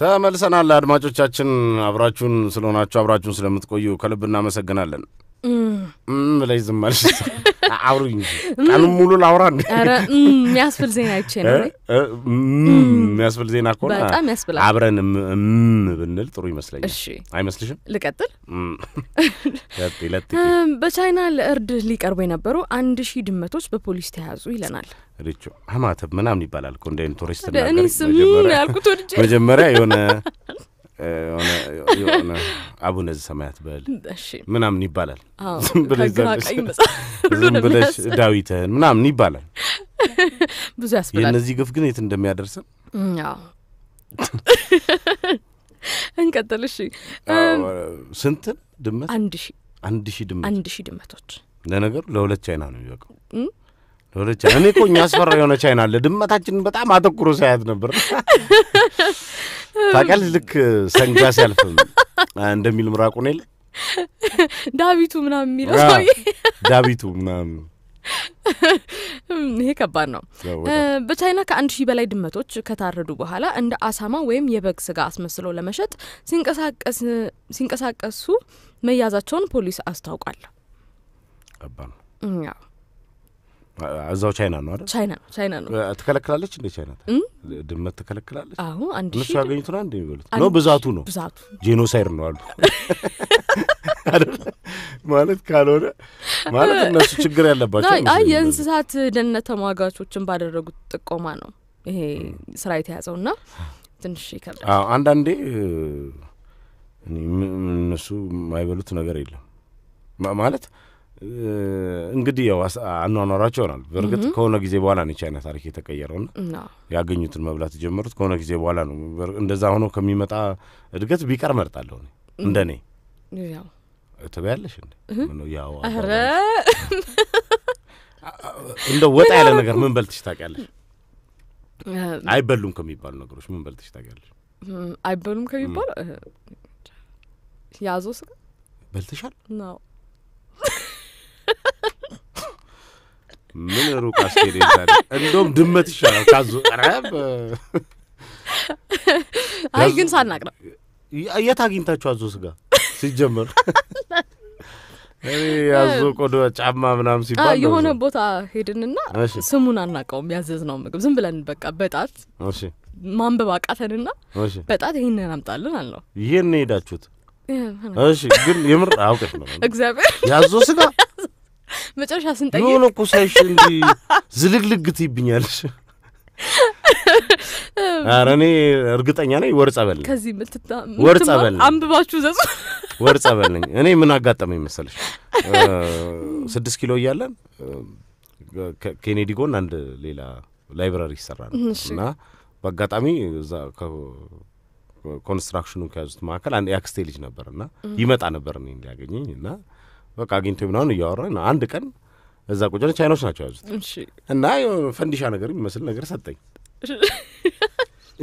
ተመልሰናል። አድማጮቻችን አብራችሁን ስለሆናችሁ አብራችሁን ስለምትቆዩ ከልብ እናመሰግናለን። ብለሽ ዝም አልሽ። አውሩኝ እንጂ ቀኑን ሙሉ ላውራ የሚያስብል ዜና ይቼ ነው የሚያስብል ዜና ከሆነ በጣም ያስብላል። አብረን ብንል ጥሩ ይመስለኛል። እሺ አይመስልሽም? ልቀጥል። በቻይና ለእርድ ሊቀርቡ የነበሩ አንድ ሺህ ድመቶች በፖሊስ ተያዙ ይለናል። ሪቾ አማተብ ምናምን ይባላል እኮ እንደ ኢንቶሬስት ያልኩት ወድጄ መጀመሪያ የሆነ የሆነ አቡነ ዘሰማያት በል ምናምን ይባላል። ዝም ብለሽ ዳዊትህን ምናምን ይባላል። ብዙ ያስብላል። የእነዚህ ግፍ ግን የት እንደሚያደርሰን እንቀጥል። እሺ ስንትን ድመት አንድ ሺ አንድ ሺ ድመት አንድ ሺ ድመቶች ለነገሩ ለሁለት ቻይና ነው የሚበቃው። ለሁለት ቻይና እኔ እኮ እኛ አስፈራ የሆነ ቻይና አለ ድመታችንን በጣም አተኩሮ ሳያት ነበር ታውቂያለሽ፣ ልክ ሰንጋ ሲያልፍ እንደሚል ምራቁኔል ዳቢቱ ምናምን የሚለው ዳቢቱ ምናምን ይሄ ከባድ ነው። በቻይና ከአንድ ሺህ በላይ ድመቶች ከታረዱ በኋላ እንደ አሳማ ወይም የበግ ስጋ አስመስለው ለመሸጥ ሲንቀሳቀሱ መያዛቸውን ፖሊስ አስታውቋል። ከባድ ነው። እዛው ቻይና ነው አይደል? ቻይና ነው ቻይና ነው። ትከለክላለች እንዴ ቻይና ድመት ትከለክላለች። አሁ አንድ እነሱ ነው አንድ የሚበሉት ነው። ብዛቱ ነው ብዛቱ ጄኖሳይድ ነው አሉ ማለት ካልሆነ ማለት እነሱ ችግር ያለባቸው አይ የእንስሳት ደህንነት ተሟጋቾችን ባደረጉት ጥቆማ ነው ይሄ ስራ የተያዘው ና ትንሽ ይከብዳል። አንዳንዴ እነሱ የማይበሉት ነገር የለም ማለት እንግዲህ ያው አኗኗራቸው ሆናል። በእርግጥ ከሆነ ጊዜ በኋላ ነው የቻይና ታሪክ የተቀየረውና ያገኙትን መብላት የጀመሩት ከሆነ ጊዜ በኋላ ነው። እንደዛ ሆኖ ከሚመጣ እድገት ቢቀር መርጣለሁ እንደ እኔ። ትበያለሽ እንደ ወጣ ያለ ነገር ምን በልትሽ ታውቂያለሽ? አይበሉም ከሚባሉ ነገሮች ምን በልትሽ ታውቂያለሽ? አይበሉም ከሚባሉ ያዞ ስጋ በልትሻል? ምን ሩቅ አስኬድ ይዛል። እንደውም ድመት ይሻላል ካዞ ቀረብ። አይ ግን ሳናቅ ነው። የት አግኝታችሁ አዞ ስጋ ሲጀመር ያዞ ቆዶ ጫማ ምናም ሲባል የሆነ ቦታ ሄድንና ስሙን አናውቀውም። ያዘዝ ነው ምግብ ዝም ብለን በቃ በጣት ማንበብ አቃተንና በጣት ይህንን አምጣልን አልነው። ይህን ሄዳችሁት? እሺ ግን የምር አውቀት ነው እግዚአብሔር ያዞ ስጋ መጨረሻ ስንጠይቅ የሆነ እኮ ሳይሽ እንዲህ ዝልግልግ ትይብኛለሽ። ኧረ እኔ እርግጠኛ ነኝ ወር ጸበል ነኝ፣ ከዚህ ወር ጸበል አንብባችሁ ዘጹ ወር ጸበል ነኝ። እኔ ምን አጋጠመኝ መሰለሽ፣ ስድስት ኪሎ እያለን ኬኔዲ ጎን አንድ ሌላ ላይብራሪ ይሰራ ነው እና በአጋጣሚ እዛ ኮንስትራክሽኑ ከያዙት መካከል አንድ የአክስቴ ልጅ ነበር እና ይመጣ ነበር እኔ እንዲያገኘኝ እና በቃ አግኝቶ ምናምን እያወራ አንድ ቀን እዛ ቁጭ ቻይኖች ናቸው ያዙት እና ፈንዲሻ ነገር የሚመስል ነገር ሰጠኝ።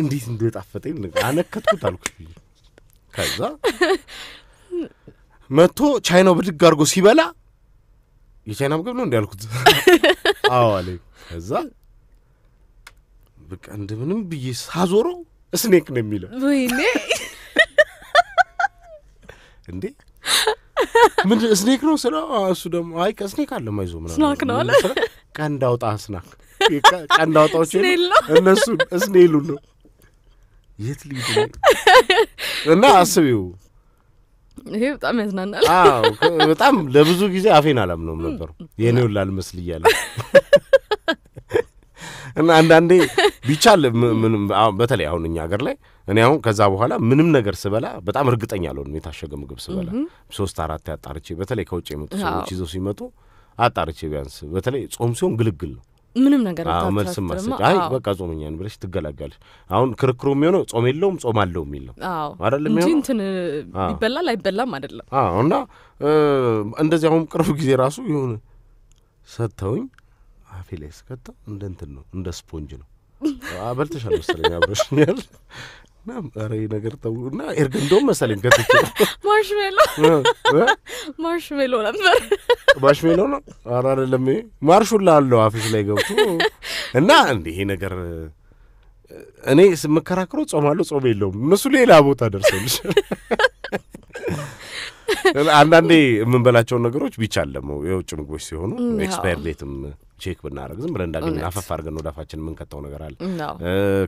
እንዴት እንደጣፈጠኝ አነከትኩት አልኩ። ከዛ መጥቶ ቻይናው ብድግ አድርጎ ሲበላ የቻይና ምግብ ነው እንዲ ያልኩት። አዎ ከዛ በቃ እንደምንም ብዬ ሳዞረው ስኔክ ነው የሚለው። ወይኔ እንዴ ምንድን ስኔክ ነው ስለ እሱ ደግሞ አይ ከስኔክ አለ ማይዞ ምና ስናክ ነው አለ ቀንድ አውጣ ስናክ ቀንድ አውጣዎች እነሱ ስኔሉ ነው የት ልሂድ እና አስቢው ይሄ በጣም ያዝናናል። በጣም ለብዙ ጊዜ አፌን አላምነውም ነበሩ የኔውን ላልመስል እያለ እና አንዳንዴ ቢቻል በተለይ አሁን እኛ ሀገር ላይ እኔ አሁን ከዛ በኋላ ምንም ነገር ስበላ በጣም እርግጠኛ አልሆንም። የታሸገ ምግብ ስበላ ሶስት አራት አጣርቼ፣ በተለይ ከውጭ የመጡ ሰዎች ይዘው ሲመጡ አጣርቼ፣ ቢያንስ በተለይ ጾም ሲሆን ግልግል ነው ምንም ነገር መልስ ማሰጭ አይ በቃ ጾመኛ ነው ብለሽ ትገላጋለሽ። አሁን ክርክሩ የሚሆነው ጾም የለውም ጾም አለው የሚል ነው አይደለም እንጂ እንትን ይበላል አይበላም አይደለም። አዎ እና እንደዚህ አሁን ቅርብ ጊዜ ራሱ የሆነ ሰጥተውኝ አፌ ላይ ስከተው እንደ እንትን ነው እንደ ስፖንጅ ነው አበልተሻል መሰለኝ አብረሽኛል እና ኧረ ነገር ተው እና ኤርግ እንደውም መሰለኝ ከትቼ ማርሽሜሎ ማርሽሜሎ ነበር ማርሽሜሎ ነው። ኧረ አይደለም ማርሹላ አለው አፍሽ ላይ ገብቶ እና እንደ ይሄ ነገር እኔ ስመከራከረው ጾም ጾም የለውም እነሱ ሌላ ቦታ ደርሰልሻል። አንዳንዴ የምንበላቸውን ነገሮች ቢቻል ደግሞ የውጭ ምግቦች ሲሆኑ ኤክስፓየር ዴትም ቼክ ብናደረግ ዝም ብለን እንዳገኘን አፈፍ አድርገን ወዳፋችን የምንከተው ነገር አለ።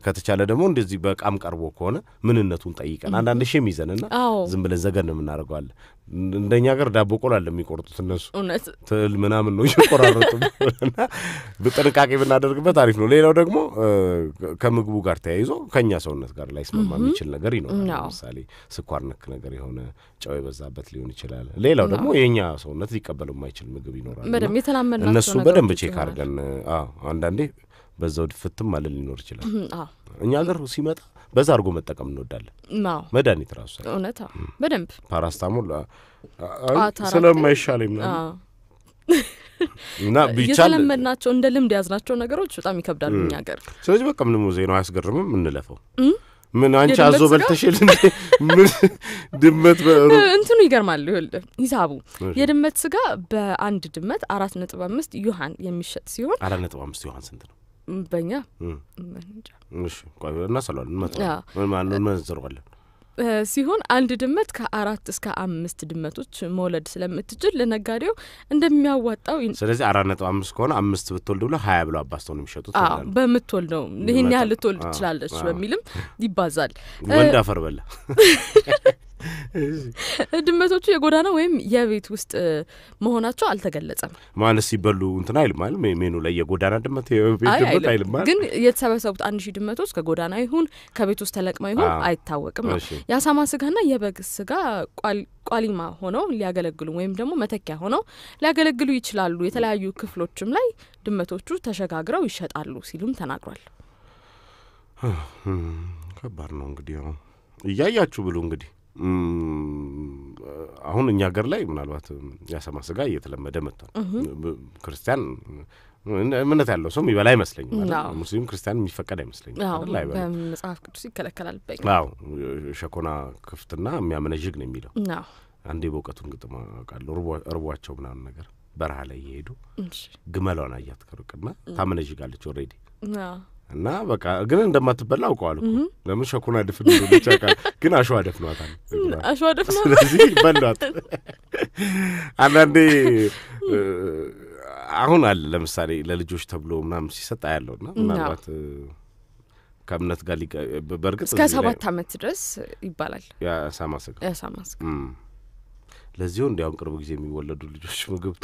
ከተቻለ ደግሞ እንደዚህ በቃም ቀርቦ ከሆነ ምንነቱን ጠይቀን አንዳንድ ሽም ይዘንና ዝም ብለን ዘገን የምናደርገዋለን። እንደኛ ሀገር ዳቦ ቆላል የሚቆርጡት እነሱ ትል ምናምን ነው እየቆራረጡ እና ብናደርግበት አሪፍ ነው። ሌላው ደግሞ ከምግቡ ጋር ተያይዞ ከእኛ ሰውነት ጋር ላይስማማ የሚችል ነገር ይኖራል። ለምሳሌ ስኳር ነክ ነገር የሆነ ጨው የበዛበት ሊሆን ይችላል። ሌላው ደግሞ የእኛ ሰውነት ሊቀበለው የማይችል ምግብ ይኖራል። እነሱ በደንብ ቼክ አድርገን አንዳንዴ በዛው ድፍትም ማለት ሊኖር ይችላል። እኛ ሀገር ሲመጣ በዛ አድርጎ መጠቀም እንወዳለን። መድኃኒት ራሱ እውነታ በደንብ ፓራስታሞል ስለማይሻል ምናምን እና የተለመድናቸው እንደ ልምድ የያዝናቸው ነገሮች በጣም ይከብዳሉ እኛ ሀገር። ስለዚህ በቃ ምንም ዜና አያስገርምም፣ እንለፈው። ምን አንቺ አዞ በልተሽል ምን ድመት እንትኑ ይገርማል። ይኸውልህ ሂሳቡ የድመት ስጋ በአንድ ድመት አራት ነጥብ አምስት ዩሀን የሚሸጥ ሲሆን አራት ነጥብ አምስት ዩሀን ስንት ነው? በኛ እናሰለዋለን ሲሆን አንድ ድመት ከአራት እስከ አምስት ድመቶች መውለድ ስለምትችል ለነጋዴው እንደሚያዋጣው ስለዚህ አራት ነጥብ አምስት ከሆነ አምስት ብትወልድ ብሎ ሀያ ብሎ አባስተው ነው የሚሸጡት በምትወልደው ይህን ያህል ልትወልድ ትችላለች በሚልም ይባዛል ወንድ አፈር በላ ድመቶቹ የጎዳና ወይም የቤት ውስጥ መሆናቸው አልተገለጸም። ማለት ሲበሉ እንትን አይልማል ሜኑ ላይ የጎዳና ድመት ድመት አይልማል። ግን የተሰበሰቡት አንድ ሺህ ድመቶች ከጎዳና ይሁን ከቤት ውስጥ ተለቅመው ይሁን አይታወቅም ነው። የአሳማ ስጋና የበግ ስጋ ቋሊማ ሆነው ሊያገለግሉ ወይም ደግሞ መተኪያ ሆነው ሊያገለግሉ ይችላሉ። የተለያዩ ክፍሎችም ላይ ድመቶቹ ተሸጋግረው ይሸጣሉ ሲሉም ተናግሯል። ከባድ ነው እንግዲህ እያያችሁ ብሉ እንግዲህ አሁን እኛ ሀገር ላይ ምናልባት ያሰማ ስጋ እየተለመደ መጥቷል። ክርስቲያን እምነት ያለው ሰው የሚበላ አይመስለኝም። ሙስሊም ክርስቲያን የሚፈቀድ አይመስለኝም። መጽሐፍ ቅዱስ ይከለከላል። አዎ ሸኮና ክፍትና የሚያመነዥግ ነው የሚለው። አንዴ በእውቀቱን ግጥም አውቃለሁ። እርቧቸው ምናምን ነገር በረሃ ላይ እየሄዱ ግመሏን አያት ከሩቅና ታመነዥጋለች ኦልሬዲ እና በቃ ግን እንደማትበላ አውቀዋል። ለምን ሸኩና ድፍ ብቻ ግን አሸዋ ደፍኗታል። አሸዋ ደፍኗ ስለዚህ በሏት። አንዳንዴ አሁን አለ ለምሳሌ ለልጆች ተብሎ ምናምን ሲሰጥ አያለውና ምናልባት ከእምነት ጋር በእርግጥ እስከ ሰባት አመት ድረስ ይባላል ያሳማ ስጋ ለዚሁ እንዲያውም ቅርብ ጊዜ የሚወለዱ ልጆች ምግብ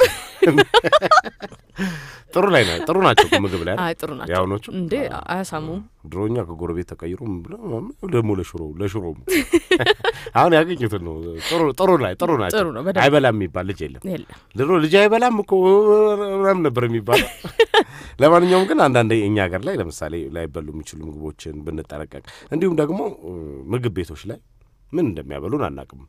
ጥሩ ላይ ነው ጥሩ ናቸው። ምግብ ላይ ጥሩ ናቸው። ያሁኖቹ እንዴ አያሳሙም። ድሮኛ ከጎረቤት ተቀይሮ ደግሞ ለሽሮ ለሽሮ አሁን ያገኙትን ነው። ጥሩ ላይ ጥሩ ናቸው። አይበላም የሚባል ልጅ የለም። ድሮ ልጅ አይበላም እኮ ምናምን ነበር የሚባለው። ለማንኛውም ግን አንዳንድ እኛ ሀገር ላይ ለምሳሌ ላይበሉ የሚችሉ ምግቦችን ብንጠረቀቅ እንዲሁም ደግሞ ምግብ ቤቶች ላይ ምን እንደሚያበሉን አናቅም።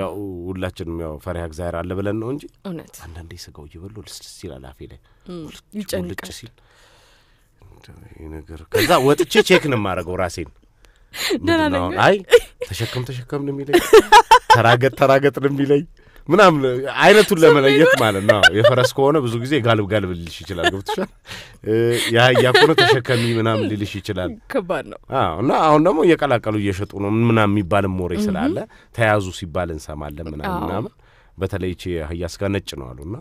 ያው ሁላችንም ያው ፈሪሃ እግዚአብሔር አለ ብለን ነው እንጂ እውነት አንዳንዴ ስጋው እየበሉ ልስልስ ይላል አፌ ላይ ልጭ ሲል ነገር ከዛ ወጥቼ ቼክ ነው የማደርገው ራሴን አይ ተሸከም ተሸከም ነው የሚለኝ፣ ተራገጥ ተራገጥ ነው የሚለኝ ምናምን አይነቱን ለመለየት ማለት ነው። የፈረስ ከሆነ ብዙ ጊዜ ጋልብ ጋልብ ልልሽ ይችላል። ገብቶሻል። የአህያ ከሆነ ተሸከሚ ምናምን ልልሽ ይችላል። ከባድ ነው እና አሁን ደግሞ እየቀላቀሉ እየሸጡ ነው ምናምን የሚባልም ወሬ ስላለ ተያዙ ሲባል እንሰማለን ምናምን ምናምን። በተለይ ቼ አህያ ስጋ ነጭ ነው አሉና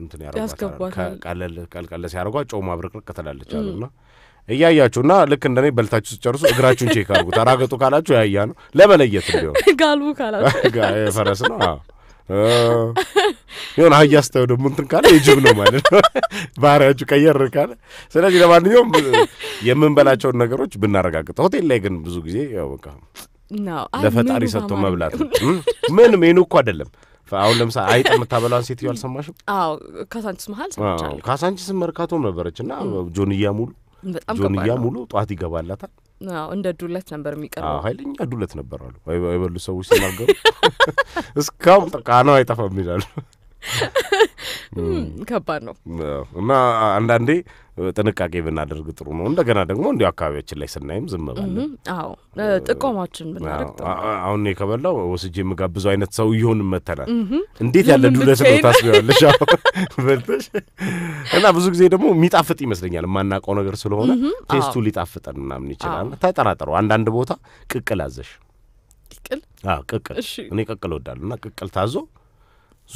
እንትን ያረጓል ቀለል ቀልቀለ ሲያረጓ ጮማ ብርቅርቅ ትላለች አሉና እያያችሁ እና ልክ እንደኔ በልታችሁ ስጨርሱ እግራችሁን ቼክ አድርጉት። አራገጡ ካላችሁ ያያ ነው ለመለየት እንዲሆን ጋልቡ ካላችሁ ፈረስ ነው የሆነ አህያ ስታዩ ደግሞ እንትን ካለ የጅብ ነው ማለት ነው። ባህሪያችሁ ቀየር ካለ ስለዚህ ለማንኛውም የምንበላቸውን ነገሮች ብናረጋግጥ። ሆቴል ላይ ግን ብዙ ጊዜ ያው በቃ ለፈጣሪ ሰጥቶ መብላት ነው። ምን ሜኑ እኮ አይደለም አሁን ለምሳሌ አይጥ የምታበላን ሴትዮ አልሰማሽም? አዎ መሀል ሰማቻለሁ። ካሳንቺስ መርካቶም ነበረች እና ጆንያ ሙሉ ጆንያ ሙሉ ጠዋት ይገባላታል። እንደ ዱለት ነበር የሚቀርበው፣ ኃይለኛ ዱለት ነበር አሉ የበሉ ሰዎች ሲናገሩ። እስካሁን ጠቃ ነው አይጠፋም ይላሉ። ከባድ ነው እና አንዳንዴ ጥንቃቄ ብናደርግ ጥሩ ነው። እንደገና ደግሞ እንዲ አካባቢያችን ላይ ስናይም ዝም አዎ፣ ጥቆማችን ብናደርግ አሁን የከበላው ወስጄ የምጋብዙ አይነት ሰው ይሆን መተናል። እንዴት ያለ ዱለት ነው ታስቢያለሽ። በልተሽ እና ብዙ ጊዜ ደግሞ የሚጣፍጥ ይመስለኛል የማናውቀው ነገር ስለሆነ ቴስቱ ሊጣፍጠን ምናምን ይችላል። ተጠራጠሩ። አንዳንድ ቦታ ቅቅል አዘሽ ቅቅል ቅቅል እኔ ቅቅል እወዳለሁ እና ቅቅል ታዞ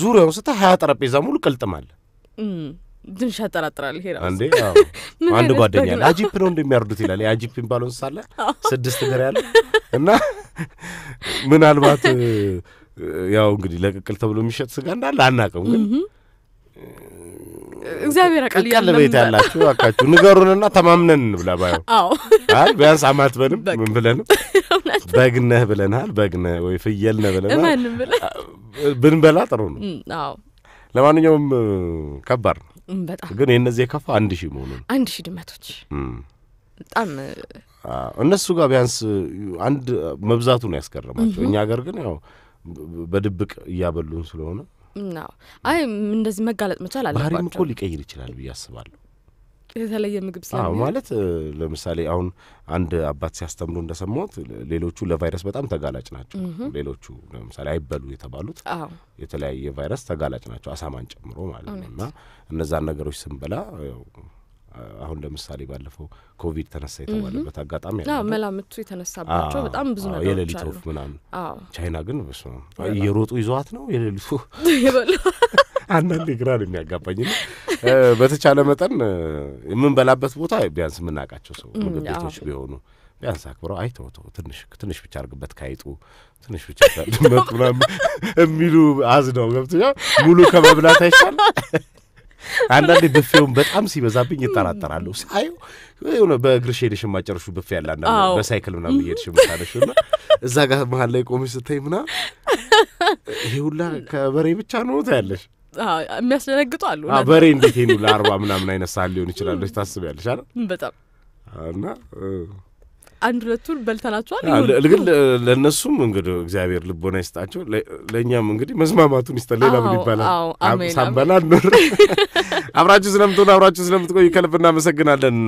ዙሪያውን ስታ ሀያ ጠረጴዛ ሙሉ ቅልጥም አለ። ትንሽ ያጠራጥራል። ይሄ አንድ ጓደኛ አጂፕ ነው እንደሚያርዱት ይላል። የአጂፕ የሚባለው እንስሳ አለ ስድስት እግር ያለ እና ምናልባት ያው እንግዲህ ለቅቅል ተብሎ የሚሸጥ ስጋ እንዳለ አናውቅም ግን እግዚአብሔር አቃል ቀል ቤት ያላችሁ እባካችሁ ንገሩንና ተማምነን እንብላ። ባዩ አይ ቢያንስ አማት በንም ምን ብለንም በግነህ ብለንሃል በግነህ ወይ ፍየልነህ ብለናል ብንበላ ጥሩ ነው። አዎ ለማንኛውም ከባድ ነው በጣም ግን የእነዚህ የከፋ አንድ ሺህ መሆኑ አንድ ሺህ ድመቶች በጣም እነሱ ጋር ቢያንስ አንድ መብዛቱ ነው ያስገረማቸው። እኛ ሀገር ግን ያው በድብቅ እያበሉን ስለሆነ ነው። አይ እንደዚህ መጋለጥ መቻል አለ ባህሪም እኮ ሊቀይር ይችላል ብዬ አስባለሁ። የተለየ ምግብ ማለት ለምሳሌ አሁን አንድ አባት ሲያስተምሩ እንደሰማሁት ሌሎቹ ለቫይረስ በጣም ተጋላጭ ናቸው። ሌሎቹ ለምሳሌ አይበሉ የተባሉት የተለያየ ቫይረስ ተጋላጭ ናቸው፣ አሳማን ጨምሮ ማለት ነው። እና እነዛን ነገሮች ስንበላ አሁን ለምሳሌ ባለፈው ኮቪድ ተነሳ የተባለበት አጋጣሚ መላምቱ የተነሳባቸው በጣም ብዙ ነገሮች የሌሊት ወፍ ምናምን። ቻይና ግን እየሮጡ ይዘዋት ነው የሌሊቱ ወፍ። አንዳንዴ ግራ ነው የሚያጋባኝ። በተቻለ መጠን የምንበላበት ቦታ ቢያንስ የምናውቃቸው ሰው ምግብ ቤቶች ቢሆኑ ቢያንስ አክብረው አይተው ትንሽ ትንሽ ብቻ አርግበት ካይጡ ትንሽ ብቻ ድመት ምናምን የሚሉ ነው ገብቶኛል ሙሉ ከመብላት አይሻል አንዳንዴ ብፌውን በጣም ሲበዛብኝ እጠራጠራለሁ። ሳየው የሆነ በእግርሽ ሄደሽ የማጨርሹ ብፌ ያለ አንዳ በሳይክል ምናምን እየሄድሽ የምታነሽ እና እዛ ጋር መሀል ላይ ቆመሽ ስታይ ምና ይሄ ሁላ ከበሬ ብቻ ነው ታያለሽ። የሚያስደነግጡ አሉ። በሬ እንዴት ይሄን ሁላ አርባ ምናምን አይነት ሰዓት ሊሆን ይችላለች ታስቢያለሽ አይደል? በጣም እና አንድ ሁለቱን በልተናቸዋል። ግን ለእነሱም እንግዲህ እግዚአብሔር ልቦና ይስጣቸው፣ ለእኛም እንግዲህ መስማማቱን ይስጠን። ሌላ ምን ይባላል? ሳንበላ ኖር አብራችሁ ስለምትሆን አብራችሁ ስለምትቆይ ከልብ እናመሰግናለን።